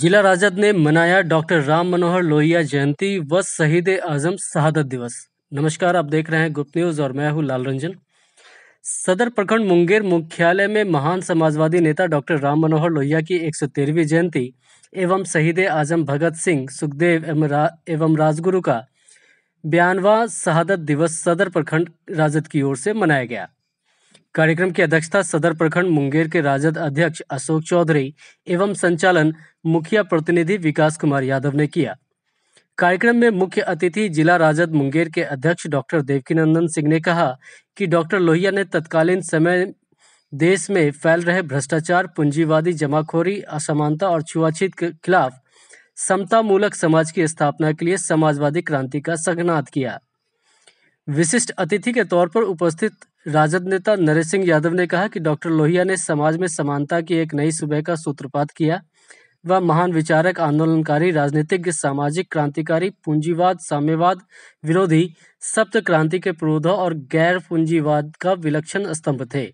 जिला राजद ने मनाया डॉक्टर राम मनोहर लोहिया जयंती व शहीद आजम शहादत दिवस नमस्कार आप देख रहे हैं गुप्त न्यूज और मैं हूं लाल रंजन सदर प्रखंड मुंगेर मुख्यालय में महान समाजवादी नेता डॉक्टर राम मनोहर लोहिया की एक सौ तेरहवीं जयंती एवं शहीद आजम भगत सिंह सुखदेव एवं, एवं राजगुरु का बयानवा शहादत दिवस सदर प्रखंड राजद की ओर से मनाया गया कार्यक्रम की अध्यक्षता सदर प्रखंड मुंगेर के राजद अध्यक्ष अशोक चौधरी एवं संचालन मुखिया प्रतिनिधि विकास कुमार यादव ने किया कार्यक्रम में मुख्य अतिथि जिला राजद मुंगेर के अध्यक्ष डॉक्टर देवकीनंदन सिंह ने कहा कि डॉक्टर लोहिया ने तत्कालीन समय देश में फैल रहे भ्रष्टाचार पूंजीवादी जमाखोरी असमानता और छुआछीत के खिलाफ समतामूलक समाज की स्थापना के लिए समाजवादी क्रांति का संगनाद किया विशिष्ट अतिथि के तौर पर उपस्थित राजद नेता नरेश सिंह यादव ने कहा कि डॉक्टर लोहिया ने समाज में समानता की एक नई सुबह का सूत्रपात किया वह महान विचारक आंदोलनकारी राजनीतिज्ञ सामाजिक क्रांतिकारी पूंजीवाद साम्यवाद विरोधी सप्त क्रांति के पुरोधा और गैर पूंजीवाद का विलक्षण स्तंभ थे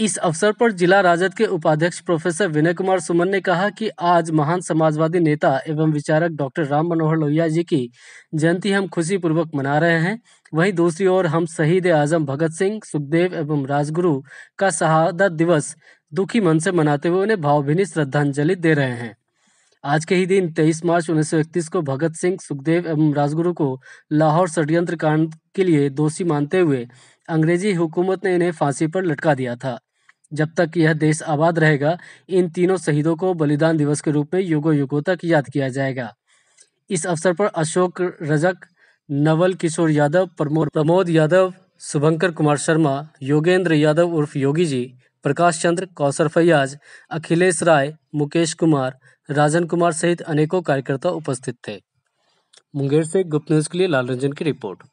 इस अवसर पर जिला राजद के उपाध्यक्ष प्रोफेसर विनय कुमार सुमन ने कहा कि आज महान समाजवादी नेता एवं विचारक डॉक्टर राम मनोहर लोहिया जी की जयंती हम खुशी पूर्वक मना रहे हैं वहीं दूसरी ओर हम शहीद आजम भगत सिंह सुखदेव एवं राजगुरु का शहादत दिवस दुखी मन से मनाते हुए उन्हें भावभीनी श्रद्धांजलि दे रहे हैं आज के ही दिन 23 मार्च उन्नीस को भगत सिंह सुखदेव एवं राजगुरु को लाहौर षड्यंत्र कांड के लिए दोषी मानते हुए अंग्रेजी हुकूमत ने इन्हें फांसी पर लटका दिया था जब तक यह देश आबाद रहेगा इन तीनों शहीदों को बलिदान दिवस के रूप में युगो युगों तक याद किया जाएगा इस अवसर पर अशोक रजक नवल किशोर यादव प्रमोद यादव शुभंकर कुमार शर्मा योगेंद्र यादव उर्फ योगी जी प्रकाश चंद्र कौशर फैयाज अखिलेश राय मुकेश कुमार राजन कुमार सहित अनेकों कार्यकर्ता उपस्थित थे मुंगेर से गुप्त न्यूज़ के लिए लाल रंजन की रिपोर्ट